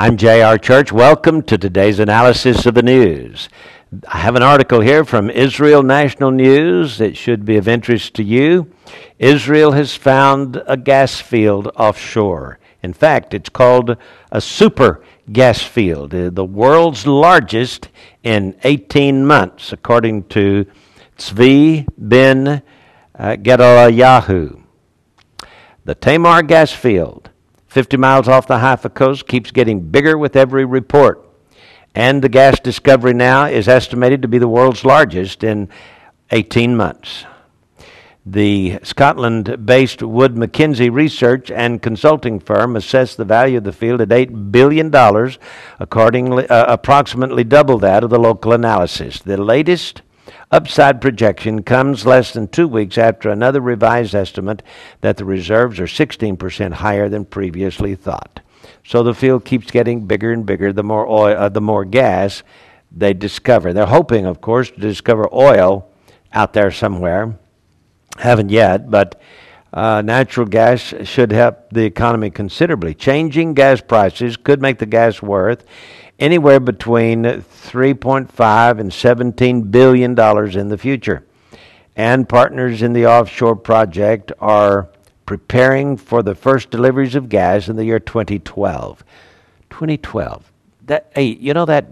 I'm J.R. Church. Welcome to today's analysis of the news. I have an article here from Israel National News that should be of interest to you. Israel has found a gas field offshore. In fact, it's called a super gas field, uh, the world's largest in 18 months, according to Tzvi Ben uh, The Tamar gas field 50 miles off the Haifa coast, keeps getting bigger with every report. And the gas discovery now is estimated to be the world's largest in 18 months. The Scotland based Wood Mackenzie research and consulting firm assessed the value of the field at $8 billion, accordingly, uh, approximately double that of the local analysis. The latest upside projection comes less than two weeks after another revised estimate that the reserves are 16% higher than previously thought. So the field keeps getting bigger and bigger the more, oil, uh, the more gas they discover. They're hoping, of course, to discover oil out there somewhere. Haven't yet, but uh, natural gas should help the economy considerably. Changing gas prices could make the gas worth anywhere between 3.5 and 17 billion dollars in the future. And partners in the offshore project are preparing for the first deliveries of gas in the year 2012. 2012. That hey, you know that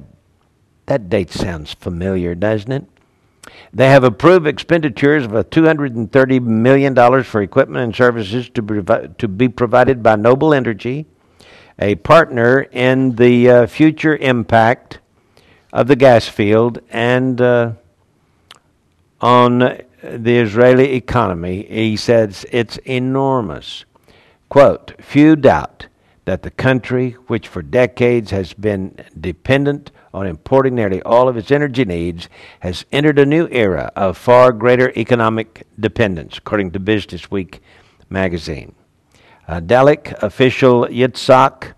that date sounds familiar, doesn't it? They have approved expenditures of $230 million for equipment and services to, to be provided by Noble Energy, a partner in the uh, future impact of the gas field and uh, on the Israeli economy. He says it's enormous. Quote Few doubt that the country, which for decades has been dependent on importing nearly all of its energy needs, has entered a new era of far greater economic dependence, according to Business Week magazine. Uh, Dalek official Yitzhak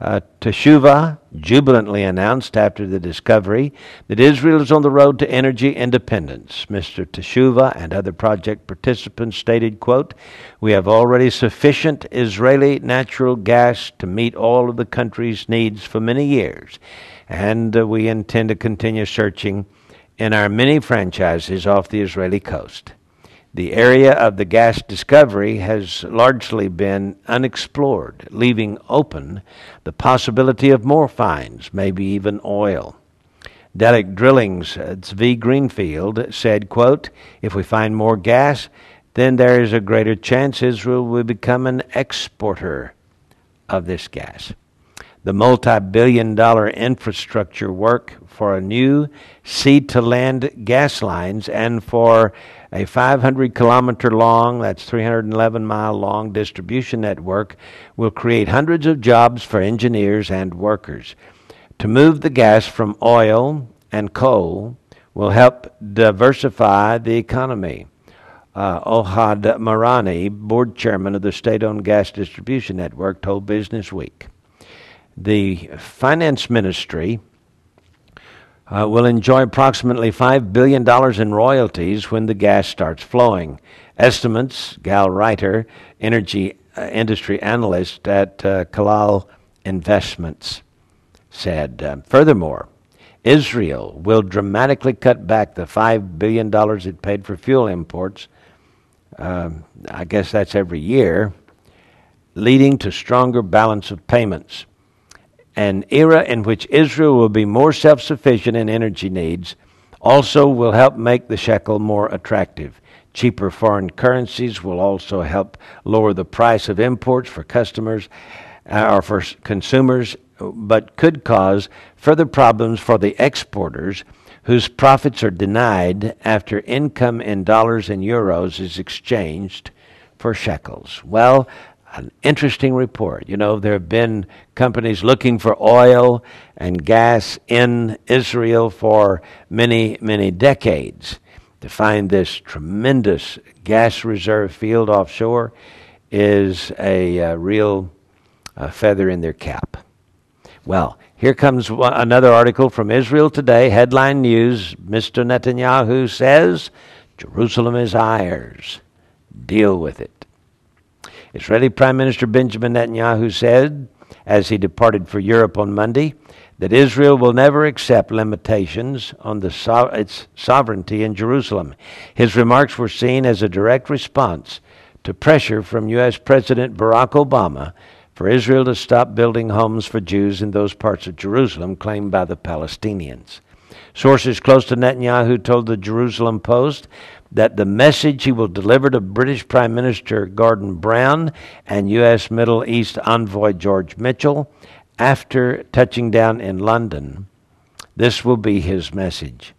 uh, Teshuvah jubilantly announced after the discovery that Israel is on the road to energy independence. Mr. Teshuvah and other project participants stated, quote, We have already sufficient Israeli natural gas to meet all of the country's needs for many years, and uh, we intend to continue searching in our many franchises off the Israeli coast. The area of the gas discovery has largely been unexplored, leaving open the possibility of more finds, maybe even oil. Delic Drilling's Zvi Greenfield said, quote, If we find more gas, then there is a greater chance Israel will become an exporter of this gas the multi billion dollar infrastructure work for a new sea to land gas lines and for a 500 kilometer long, that's 311 mile long distribution network, will create hundreds of jobs for engineers and workers. To move the gas from oil and coal will help diversify the economy. Uh, Ohad Marani, board chairman of the state owned gas distribution network, told Business Week the finance ministry uh, will enjoy approximately $5 billion in royalties when the gas starts flowing. Estimates, Gal Reiter, energy uh, industry analyst at uh, Kalal Investments, said. Uh, furthermore, Israel will dramatically cut back the $5 billion it paid for fuel imports. Um, I guess that's every year, leading to stronger balance of payments an era in which Israel will be more self sufficient in energy needs, also will help make the shekel more attractive. Cheaper foreign currencies will also help lower the price of imports for customers uh, or for consumers, but could cause further problems for the exporters whose profits are denied after income in dollars and euros is exchanged for shekels. Well, an interesting report. You know, there have been companies looking for oil and gas in Israel for many, many decades. To find this tremendous gas reserve field offshore is a, a uh, real a uh, feather in their cap. Well, here comes one, another article from Israel Today, headline news. Mr. Netanyahu says Jerusalem is ours. Deal with it. Israeli Prime Minister Benjamin Netanyahu said, as he departed for Europe on Monday, that Israel will never accept limitations on so- its sovereignty in Jerusalem. His remarks were seen as a direct response to pressure from U.S. President Barack Obama for Israel to stop building homes for Jews in those parts of Jerusalem claimed by the Palestinians. Sources close to Netanyahu told the Jerusalem Post that the message he will deliver to British Prime Minister Gordon Brown and U.S. Middle East envoy George Mitchell after touching down in London. This will be his message.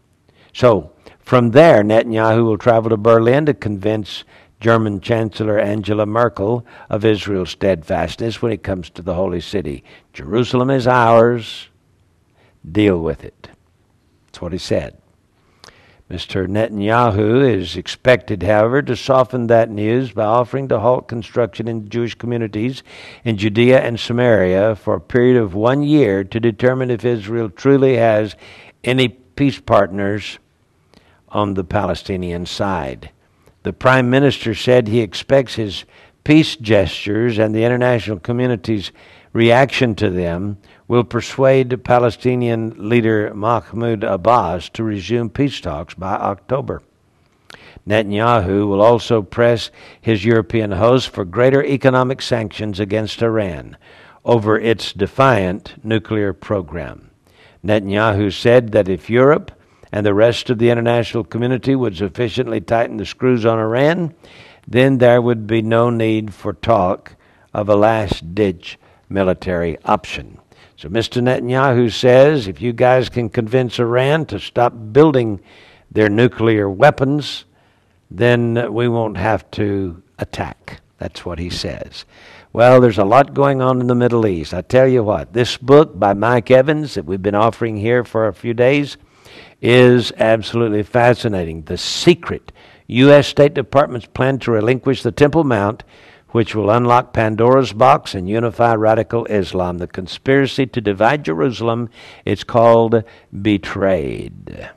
So, from there, Netanyahu will travel to Berlin to convince German Chancellor Angela Merkel of Israel's steadfastness when it comes to the holy city. Jerusalem is ours. Deal with it. That's what he said. Mr. Netanyahu is expected, however, to soften that news by offering to halt construction in Jewish communities in Judea and Samaria for a period of one year to determine if Israel truly has any peace partners on the Palestinian side. The Prime Minister said he expects his peace gestures and the international community's reaction to them will persuade Palestinian leader Mahmoud Abbas to resume peace talks by October. Netanyahu will also press his European host for greater economic sanctions against Iran over its defiant nuclear program. Netanyahu said that if Europe and the rest of the international community would sufficiently tighten the screws on Iran, then there would be no need for talk of a last ditch military option. So Mr. Netanyahu says if you guys can convince Iran to stop building their nuclear weapons, then we won't have to attack. That's what he says. Well, there's a lot going on in the Middle East. I tell you what, this book by Mike Evans that we've been offering here for a few days is absolutely fascinating. The Secret U.S. State Department's plan to relinquish the Temple Mount which will unlock Pandora's box and unify radical Islam. The conspiracy to divide Jerusalem, it's called Betrayed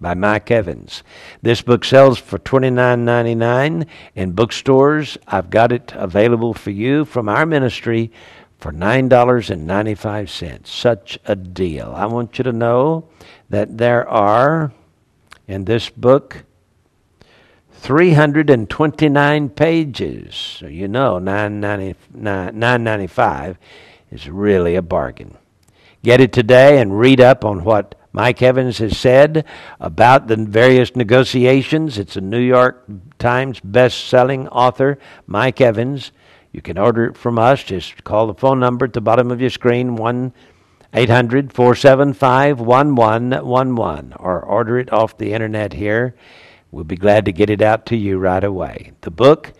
by Mike Evans. This book sells for $29.99 in bookstores. I've got it available for you from our ministry for $9.95. Such a deal. I want you to know that there are in this book 329 pages. So you know 995 is really a bargain. Get it today and read up on what Mike Evans has said about the various negotiations. It's a New York Times best-selling author, Mike Evans. You can order it from us. Just call the phone number at the bottom of your screen, 1 800 475 1111, or order it off the internet here We'll be glad to get it out to you right away. The book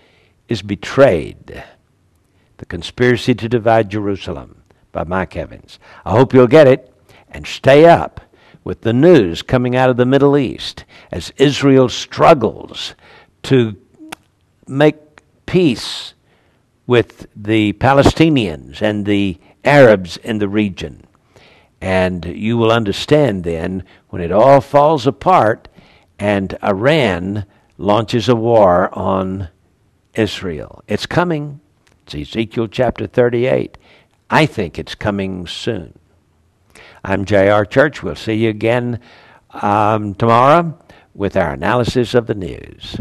is Betrayed The Conspiracy to Divide Jerusalem by Mike Evans. I hope you'll get it and stay up with the news coming out of the Middle East as Israel struggles to make peace with the Palestinians and the Arabs in the region. And you will understand then, when it all falls apart, and Iran launches a war on Israel. It's coming. It's Ezekiel chapter 38. I think it's coming soon. I'm J.R. Church. We'll see you again um, tomorrow with our analysis of the news.